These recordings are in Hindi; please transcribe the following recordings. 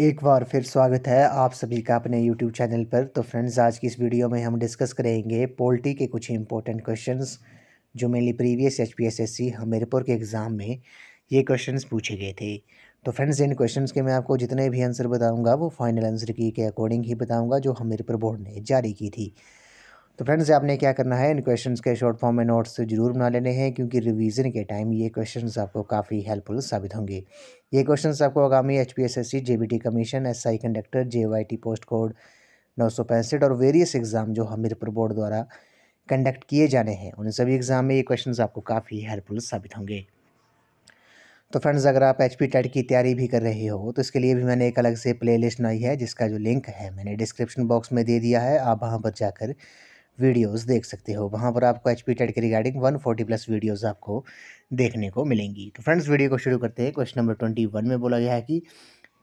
एक बार फिर स्वागत है आप सभी का अपने यूट्यूब चैनल पर तो फ्रेंड्स आज की इस वीडियो में हम डिस्कस करेंगे पोल्ट्री के कुछ इंपॉर्टेंट क्वेश्चंस जो mainly previous H P S S C Hamirpur के एग्ज़ाम में ये क्वेश्चंस पूछे गए थे तो फ्रेंड्स इन क्वेश्चंस के मैं आपको जितने भी आंसर बताऊँगा वो फाइनल आंसर की के अकॉर्डिंग ही बताऊँगा जो हमीरपुर बोर्ड ने जारी की थी तो फ्रेंड्स आपने क्या करना है इन क्वेश्चंस के शॉर्ट फॉर्म में नोट्स ज़रूर बना लेने हैं क्योंकि रिवीजन के टाइम ये क्वेश्चंस आपको काफ़ी हेल्पफुल साबित होंगे ये क्वेश्चंस आपको आगामी H P S S C J B T commission S I conductor J Y T post code नौ सौ पैंसठ और वेरियस एग्ज़ाम जो हमीरपुर बोर्ड द्वारा कंडक्ट किए जाने हैं उन सभी एग्ज़ाम में ये क्वेश्चन आपको काफ़ी हेल्पफुल साबित होंगे तो फ्रेंड्स अगर आप एच पी टेट की तैयारी भी कर रहे हो तो इसके लिए भी मैंने एक अलग से प्लेलिस्ट बनाई है जिसका जो लिंक है मैंने डिस्क्रिप्शन बॉक्स में दे दिया है आप वहाँ पर जाकर वीडियोस देख सकते हो वहाँ पर आपको एच पी टेट के रिगार्डिंग 140 प्लस वीडियोज आपको देखने को मिलेंगी तो फ्रेंड्स वीडियो को शुरू करते हैं क्वेश्चन नंबर ट्वेंटी वन में बोला गया है कि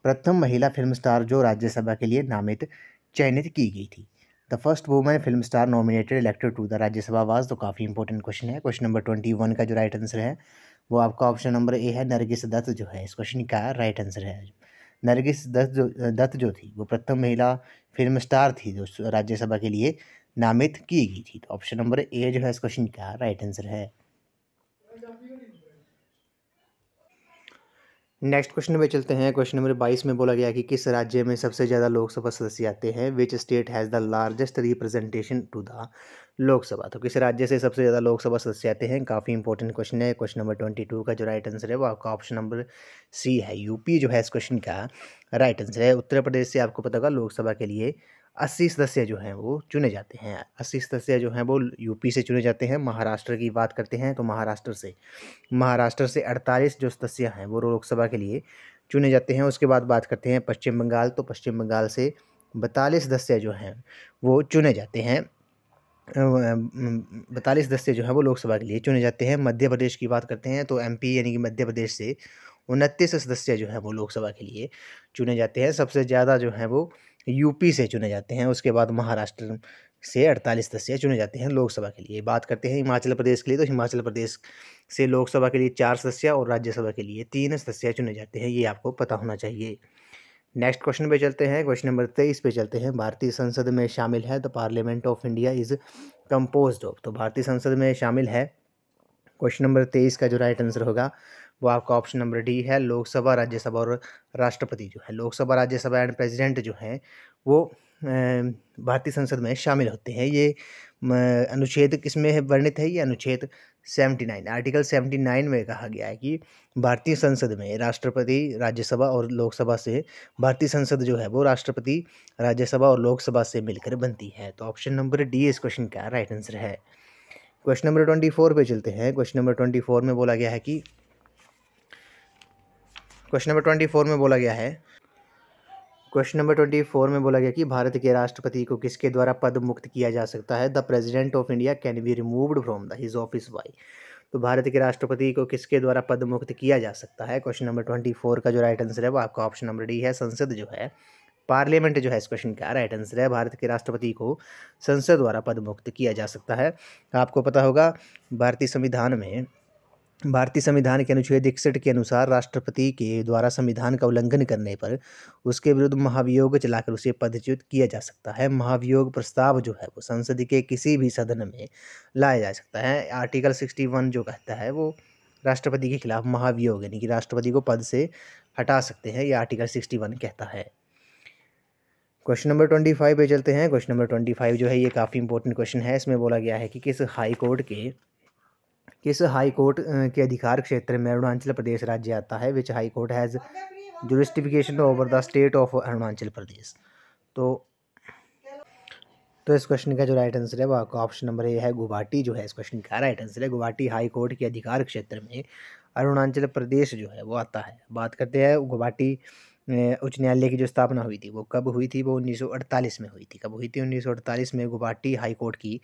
प्रथम महिला फिल्म स्टार जो राज्यसभा के लिए नामित चयनित की गई थी the first women film star nominated elected to the Rajya Sabha was तो काफ़ी इंपॉर्टेंट क्वेश्चन है क्वेश्चन नंबर ट्वेंटी वन का जो राइट आंसर है वो आपका ऑप्शन नंबर ए है नरगिस दत्त जो है इस क्वेश्चन का राइट आंसर है नरगिस दत्त जो दत्त जो थी वो प्रथम महिला फिल्म स्टार थी जो राज्यसभा के लिए नामित की गई थी तो ऑप्शन नंबर ए जो है इस क्वेश्चन का राइट आंसर है नेक्स्ट क्वेश्चन में चलते हैं क्वेश्चन नंबर बाईस में बोला गया कि किस राज्य में सबसे ज़्यादा लोकसभा सदस्य आते हैं which state has the largest representation to the Lok Sabha तो किस राज्य से सबसे ज़्यादा लोकसभा सदस्य आते हैं काफ़ी इंपॉर्टेंट क्वेश्चन है क्वेश्चन नंबर ट्वेंटी टू का जो राइट आंसर है वो आपका ऑप्शन नंबर सी है यूपी जो है इस क्वेश्चन का राइट आंसर है उत्तर प्रदेश से आपको पता होगा लोकसभा के लिए अस्सी सदस्य जो हैं वो चुने जाते हैं अस्सी सदस्य जो हैं वो यूपी से चुने जाते हैं महाराष्ट्र की बात करते हैं तो महाराष्ट्र से महाराष्ट्र से अड़तालीस जो सदस्य हैं वो लोकसभा के लिए चुने जाते हैं उसके बाद बात करते हैं पश्चिम बंगाल तो पश्चिम बंगाल से बतालीस सदस्य जो हैं वो चुने जाते हैं बतालीस सदस्य जो हैं वो लोकसभा के लिए चुने जाते हैं मध्य प्रदेश की बात करते हैं तो एमपी यानी कि मध्य प्रदेश से उनतीस सदस्य जो है वो लोकसभा के लिए चुने जाते हैं सबसे ज़्यादा जो है वो यूपी से चुने जाते हैं उसके बाद महाराष्ट्र से अड़तालीस सदस्य चुने जाते हैं लोकसभा के लिए बात करते हैं हिमाचल प्रदेश के लिए तो हिमाचल प्रदेश से लोकसभा के लिए चार सदस्य और राज्यसभा के लिए तीन सदस्य चुने जाते हैं ये आपको पता होना चाहिए नेक्स्ट क्वेश्चन पे चलते हैं क्वेश्चन नंबर तेईस पे चलते हैं भारतीय संसद में शामिल है द तो Parliament of India is compose of तो भारतीय संसद में शामिल है क्वेश्चन नंबर तेईस का जो राइट आंसर होगा वो आपका ऑप्शन नंबर डी है लोकसभा राज्यसभा और राष्ट्रपति जो है लोकसभा राज्यसभा एंड प्रेसिडेंट जो हैं वो भारतीय संसद में शामिल होते हैं ये अनुच्छेद किसमें वर्णित है ये अनुच्छेद seventy nine article seventy nine में कहा गया है कि भारतीय संसद में राष्ट्रपति राज्यसभा और लोकसभा से भारतीय संसद जो है वो राष्ट्रपति राज्यसभा और लोकसभा से मिलकर बनती है तो ऑप्शन नंबर डी इस क्वेश्चन का राइट आंसर है क्वेश्चन नंबर ट्वेंटी फोर पे चलते हैं क्वेश्चन नंबर ट्वेंटी फोर में बोला गया है कि क्वेश्चन नंबर ट्वेंटी फोर में बोला गया है क्वेश्चन नंबर ट्वेंटी फोर में बोला गया कि भारत के राष्ट्रपति को किसके द्वारा पद मुक्त किया जा सकता है the President of India can be removed from the his office by तो भारत के राष्ट्रपति को किसके द्वारा पद मुक्त किया जा सकता है क्वेश्चन नंबर ट्वेंटी फोर का जो राइट आंसर है वो आपका ऑप्शन नंबर डी है संसद जो है पार्लियामेंट जो है इस क्वेश्चन का राइट आंसर है भारत के राष्ट्रपति को संसद द्वारा पदमुक्त किया जा सकता है आपको पता होगा भारतीय संविधान में भारतीय संविधान के अनुच्छेद इकसठ के अनुसार राष्ट्रपति के द्वारा संविधान का उल्लंघन करने पर उसके विरुद्ध महाभियोग चलाकर उसे पदच्युत किया जा सकता है महाभियोग प्रस्ताव जो है वो संसद के किसी भी सदन में लाया जा सकता है आर्टिकल सिक्सटी वन जो कहता है वो राष्ट्रपति के खिलाफ महाभियोग यानी कि राष्ट्रपति को पद से हटा सकते हैं यह आर्टिकल सिक्सटी वन कहता है क्वेश्चन नंबर ट्वेंटी फाइव पे चलते हैं क्वेश्चन नंबर ट्वेंटी फाइव जो है ये काफ़ी इंपॉर्टेंट क्वेश्चन है इसमें बोला गया है कि किस हाई कोर्ट के किस हाई कोर्ट के अधिकार क्षेत्र में अरुणाचल प्रदेश राज्य आता है which High Court has jurisdiction over the state of Arunachal Pradesh तो तो इस क्वेश्चन का जो राइट आंसर है वो आपका ऑप्शन नंबर ए है गुवाहाटी जो है इस क्वेश्चन का राइट आंसर है गुवाहाटी हाई कोर्ट के अधिकार क्षेत्र में अरुणाचल प्रदेश जो है वो आता है बात करते हैं गुवाहाटी उच्च न्यायालय की जो स्थापना हुई थी वो कब हुई थी वो 1948 में हुई थी कब हुई थी 1948 में गुवाहाटी हाई कोर्ट की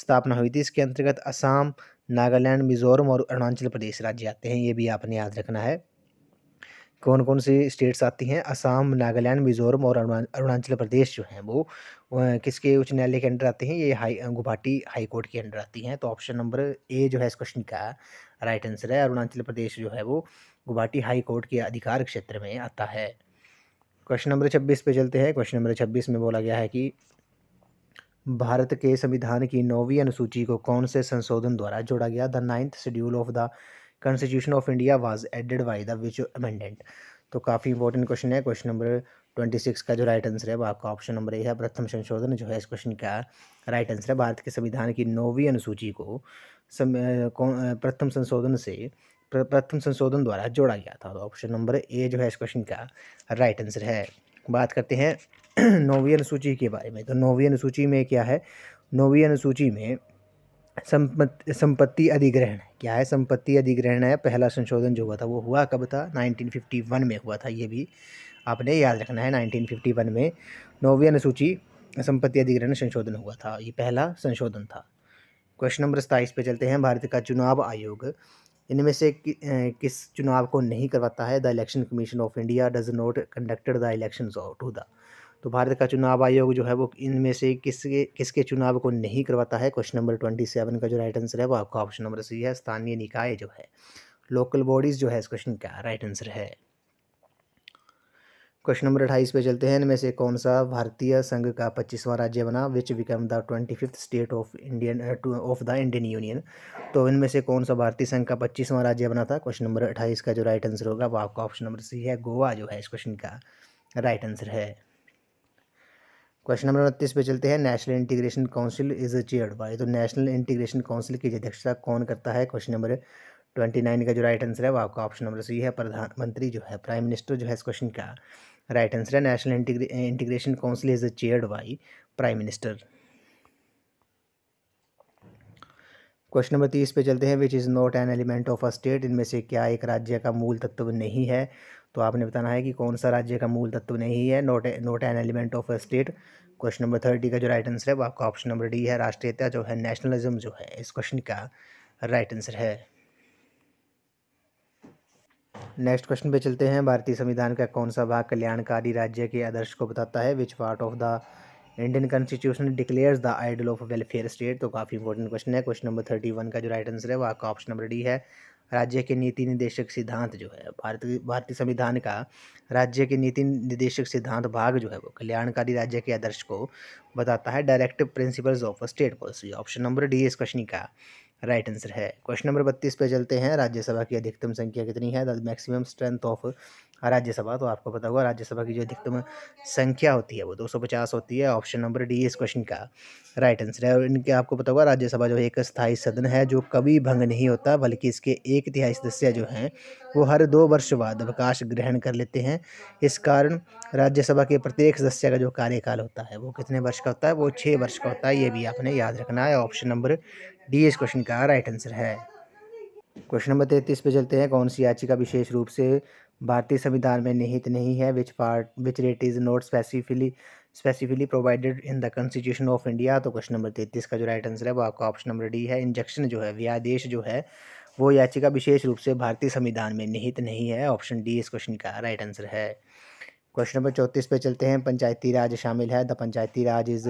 स्थापना हुई थी इसके अंतर्गत असम नागालैंड मिजोरम और अरुणाचल प्रदेश राज्य आते हैं ये भी आपने याद रखना है कौन कौन सी स्टेट्स आती हैं असम नागालैंड मिजोरम और अरुणाचल प्रदेश जो हैं वो किसके उच्च न्यायालय के अंडर आते हैं ये हाई गुवाहाटी हाई कोर्ट के अंडर आती हैं तो ऑप्शन नंबर ए जो है इस क्वेश्चन का राइट आंसर है अरुणाचल प्रदेश जो है वो गुवाहाटी हाई कोर्ट के अधिकार क्षेत्र में आता है क्वेश्चन नंबर छब्बीस पे चलते हैं क्वेश्चन नंबर छब्बीस में बोला गया है कि भारत के संविधान की नौवीं अनुसूची को कौन से संशोधन द्वारा जोड़ा गया the ninth schedule of the constitution of India was added by the which amendment तो काफ़ी इंपॉर्टेंट क्वेश्चन है क्वेश्चन नंबर ट्वेंटी सिक्स का जो राइट आंसर है वो आपका ऑप्शन नंबर ए है प्रथम संशोधन जो है इस क्वेश्चन का राइट आंसर है भारत के संविधान की नौवीं अनुसूची को सम, प्रथम संशोधन से प्रथम संशोधन द्वारा जोड़ा गया था तो ऑप्शन नंबर ए जो है इस क्वेश्चन का राइट आंसर है बात करते हैं नौवीं अनुसूची के बारे में तो नौवीं अनुसूची में क्या है नौवीं अनुसूची में संपत्ति संपत्ति अधिग्रहण क्या है संपत्ति अधिग्रहण है पहला संशोधन जो हुआ था वो हुआ कब था 1951 में हुआ था ये भी आपने याद रखना है 1951 में नौवीं अनुसूची संपत्ति अधिग्रहण संशोधन हुआ था ये पहला संशोधन था क्वेश्चन नंबर सताइस पे चलते हैं भारत का चुनाव आयोग इनमें से कि, किस चुनाव को नहीं करवाता है the Election Commission of India does not conducted the election to the तो भारत का चुनाव आयोग जो है वो इनमें से किसके किसके चुनाव को नहीं करवाता है क्वेश्चन नंबर ट्वेंटी सेवन का जो राइट आंसर है वो आपका ऑप्शन नंबर सी है स्थानीय निकाय जो है लोकल बॉडीज़ जो है इस क्वेश्चन का राइट आंसर है क्वेश्चन नंबर अठाईस पे चलते हैं इनमें से कौन सा भारतीय संघ का पच्चीसवां राज्य बना which become the twenty fifth state of Indian of the Indian union तो इनमें से कौन सा भारतीय संघ का पच्चीसवां राज्य बना था क्वेश्चन नंबर अट्ठाईस का जो राइट आंसर होगा वो आपका ऑप्शन नंबर सी है गोवा जो है इस क्वेश्चन का राइट आंसर है क्वेश्चन नंबर उनतीस पे चलते हैं National Integration Council is chaired by तो नेशनल इंटीग्रेशन काउंसिल की अध्यक्षता कौन करता है क्वेश्चन नंबर ट्वेंटी नाइन का जो राइट आंसर है वो आपका ऑप्शन नंबर सी है प्रधानमंत्री जो है प्राइम मिनिस्टर जो है इस क्वेश्चन का राइट आंसर है National Integration Council is chaired by prime minister question number तीस पे चलते हैं which is not an element of a state इनमें से क्या एक राज्य का मूल तत्व नहीं है तो आपने बताना है कि कौन सा राज्य का मूल तत्व नहीं है not not an element of a state question number thirty का जो राइट आंसर है वो आपका ऑप्शन नंबर डी है राष्ट्रीयता जो है नेशनलिज्म जो है इस क्वेश्चन का राइट आंसर है नेक्स्ट क्वेश्चन पे चलते हैं भारतीय संविधान का कौन सा भाग कल्याणकारी राज्य के आदर्श को बताता है which part of the Indian constitution declares the ideal of welfare state तो काफ़ी इंपॉर्टेंट क्वेश्चन है क्वेश्चन नंबर थर्टी वन का जो राइट आंसर है वो आपका ऑप्शन नंबर डी है राज्य के नीति निदेशक सिद्धांत जो है भारत भारतीय संविधान का राज्य के नीति निदेशक सिद्धांत भाग जो है वो कल्याणकारी राज्य के आदर्श को बताता है directive principles of state policy option number D इस क्वेश्चन का राइट आंसर है क्वेश्चन नंबर बत्तीस पे चलते हैं राज्यसभा की अधिकतम संख्या कितनी है the maximum strength of Rajya Sabha तो आपको पता होगा राज्यसभा की जो अधिकतम संख्या होती है वो 250 होती है ऑप्शन नंबर डी इस क्वेश्चन का राइट आंसर है और इनके आपको पता होगा राज्यसभा जो एक स्थायी सदन है जो कभी भंग नहीं होता बल्कि इसके एक तिहाई सदस्य जो हैं वो हर दो वर्ष बाद अवकाश ग्रहण कर लेते हैं इस कारण राज्यसभा के प्रत्येक सदस्य का जो कार्यकाल होता है वो कितने वर्ष का होता है वो छः वर्ष का होता है ये भी आपने याद रखना है ऑप्शन नंबर डी इस क्वेश्चन का राइट आंसर है क्वेश्चन नंबर तैतीस पे चलते हैं कौन सी याचिका विशेष रूप से भारतीय संविधान में निहित नहीं है which part which right is not specifically specifically provided in the constitution of India तो क्वेश्चन नंबर तैतीस का जो राइट आंसर है वो आपका ऑप्शन नंबर डी है इंजेक्शन जो है व्यादेश जो है वो याचिका विशेष रूप से भारतीय संविधान में निहित नहीं है ऑप्शन डी इस क्वेश्चन का राइट आंसर है क्वेश्चन नंबर चौंतीस पे चलते हैं पंचायती राज शामिल है the Panchayati Raj is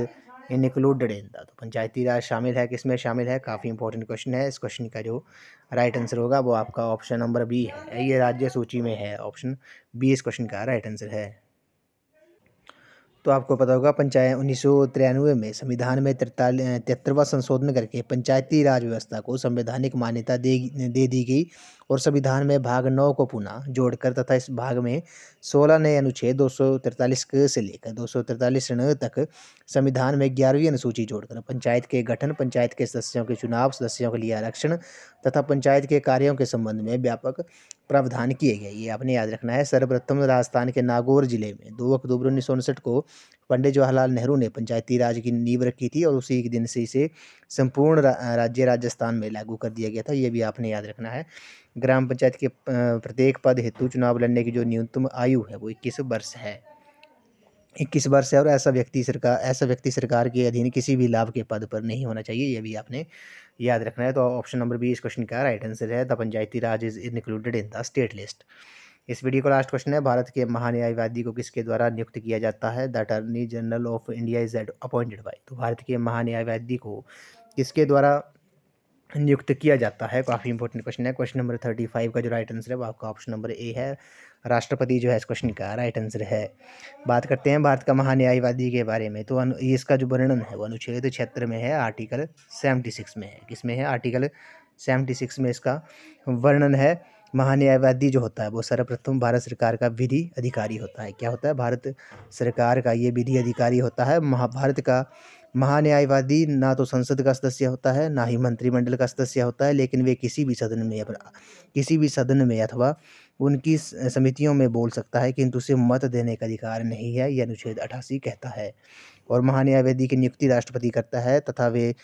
included in the तो पंचायती राज शामिल है किसमें शामिल है काफ़ी इंपॉर्टेंट क्वेश्चन है इस क्वेश्चन का जो राइट आंसर होगा वो आपका ऑप्शन नंबर बी है ये राज्य सूची में है ऑप्शन बी इस क्वेश्चन का राइट आंसर है तो आपको पता होगा पंचायत उन्नीस में संविधान में तिरताली तिहत्तरवा संशोधन करके पंचायती राज व्यवस्था को संवैधानिक मान्यता दे दे दी गई और संविधान में भाग नौ को पुनः जोड़कर तथा इस भाग में सोलह नए अनुच्छेद दो सौ तिरतालीस से लेकर दो सौ तिरतालीस तक संविधान में ग्यारहवीं अनुसूची जोड़कर पंचायत के गठन पंचायत के सदस्यों के चुनाव सदस्यों के लिए आरक्षण तथा पंचायत के कार्यों के संबंध में व्यापक प्रावधान किए गए ये आपने याद रखना है सर्वप्रथम राजस्थान के नागौर जिले में दो अक्टूबर उन्नीस सौ उनसठ को पंडित जवाहरलाल नेहरू ने पंचायती राज की नींव रखी थी और उसी दिन से इसे संपूर्ण रा, राज्य राजस्थान में लागू कर दिया गया था ये भी आपने याद रखना है ग्राम पंचायत के प्रत्येक पद हेतु चुनाव लड़ने की जो न्यूनतम आयु है वो इक्कीस वर्ष है इक्कीस वर्ष है और ऐसा व्यक्ति सरकार ऐसा व्यक्ति सरकार के अधीन किसी भी लाभ के पद पर नहीं होना चाहिए यह भी आपने याद रखना है तो ऑप्शन नंबर बी इस क्वेश्चन का राइट आंसर है the Panchayati Raj is included in the state list इस वीडियो का लास्ट क्वेश्चन है भारत के महान्यायवादी को किसके द्वारा नियुक्त किया जाता है the Attorney General of India is appointed by तो भारत के महान्यायवादी को किसके द्वारा नियुक्त किया जाता है काफ़ी इंपॉर्टेंट क्वेश्चन है क्वेश्चन नंबर थर्टी फाइव का जो राइट आंसर है वो आपका ऑप्शन नंबर ए है राष्ट्रपति जो है इस क्वेश्चन का राइट आंसर है बात करते हैं भारत का महान्यायवादी के बारे में तो इसका जो वर्णन है वो अनुच्छेद क्षेत्र में है आर्टिकल सेवेंटी सिक्स में है किसमें है आर्टिकल सेवेंटी सिक्स में इसका वर्णन है महान्यायवादी जो होता है वो सर्वप्रथम भारत सरकार का विधि अधिकारी होता है क्या होता है भारत सरकार का ये विधि अधिकारी होता है महाभारत का महान्यायवादी ना तो संसद का सदस्य होता है ना ही मंत्रिमंडल का सदस्य होता है लेकिन वे किसी भी सदन में अपना किसी भी सदन में अथवा उनकी समितियों में बोल सकता है किंतु उसे मत देने का अधिकार नहीं है यह अनुच्छेद अठासी कहता है और महान्यायवादी की नियुक्ति राष्ट्रपति करता है तथा वे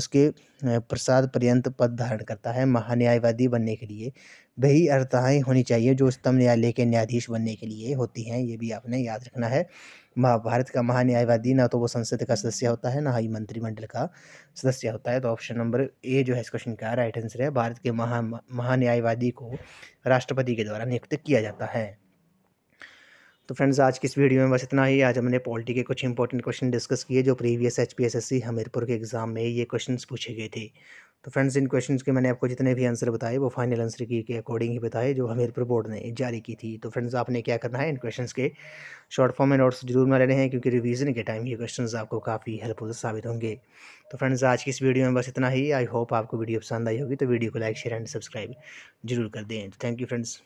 उसके प्रसाद पर्यंत पद धारण करता है महान्यायवादी बनने के लिए वही अर्थाएँ होनी चाहिए जो उच्चतम न्यायालय के न्यायाधीश बनने के लिए होती हैं ये भी आपने याद रखना है भारत का महान्यायवादी ना तो वो संसद का सदस्य होता है ना ही मंत्रिमंडल का सदस्य होता है तो ऑप्शन नंबर ए जो है इस क्वेश्चन का राइट आंसर है भारत के महा महान्यायवादी को राष्ट्रपति के द्वारा नियुक्त किया जाता है तो फ्रेंड्स आज की इस वीडियो में बस इतना ही आज हमने पॉलिटी के कुछ इंपॉर्टेंट क्वेश्चन डिस्कस किए जो previous H P S S C Hamirpur के एग्ज़ाम में ये क्वेश्चन पूछे गए थे तो फ्रेंड्स इन क्वेश्चंस के मैंने आपको जितने भी आंसर बताए वो फाइनल आंसर की के अकॉर्डिंग ही बताए जो हमीरपुर बोर्ड ने जारी की थी तो फ्रेंड्स आपने क्या करना है इन क्वेश्चंस के शॉर्ट फॉर्म में नोट्स जरूर बना लेने हैं क्योंकि रिवीजन के टाइम ये क्वेश्चंस आपको काफ़ी हेल्पफुल साबित होंगे तो फ्रेंड्स आज की इस वीडियो में बस इतना ही आई होप आपको वीडियो पसंद आई होगी तो वीडियो को लाइक शेयर एंड सब्सक्राइब जरूर कर दें थैंक यू फ्रेंड्स